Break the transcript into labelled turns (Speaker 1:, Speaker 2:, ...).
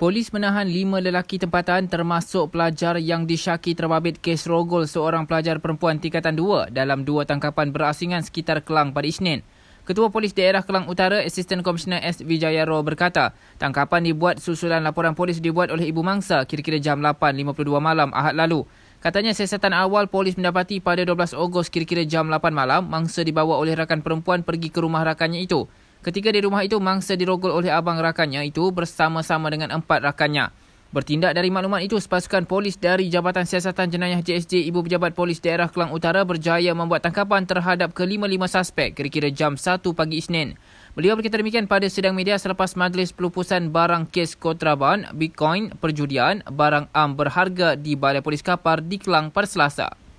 Speaker 1: Polis menahan lima lelaki tempatan termasuk pelajar yang disyaki terbabit kes rogol seorang pelajar perempuan tingkatan 2 dalam dua tangkapan berasingan sekitar Kelang pada Isnin. Ketua Polis Daerah Kelang Utara, Assistant Commissioner S. Vijayaro berkata, tangkapan dibuat susulan laporan polis dibuat oleh ibu mangsa kira-kira jam 8.52 malam Ahad lalu. Katanya siasatan awal polis mendapati pada 12 Ogos kira-kira jam 8 malam, mangsa dibawa oleh rakan perempuan pergi ke rumah rakannya itu. Ketika di rumah itu mangsa dirogol oleh abang rakannya itu bersama-sama dengan empat rakannya. Bertindak dari maklumat itu, sepasukan polis dari Jabatan Siasatan Jenayah JSJ Ibu Pejabat Polis Daerah Kelang Utara berjaya membuat tangkapan terhadap kelima-lima suspek kira-kira jam 1 pagi Isnin. Beliau berkata demikian pada sedang media selepas majlis pelupusan barang kes kontraban, bitcoin, perjudian, barang am berharga di Balai Polis Kapar di Kelang pada Selasa.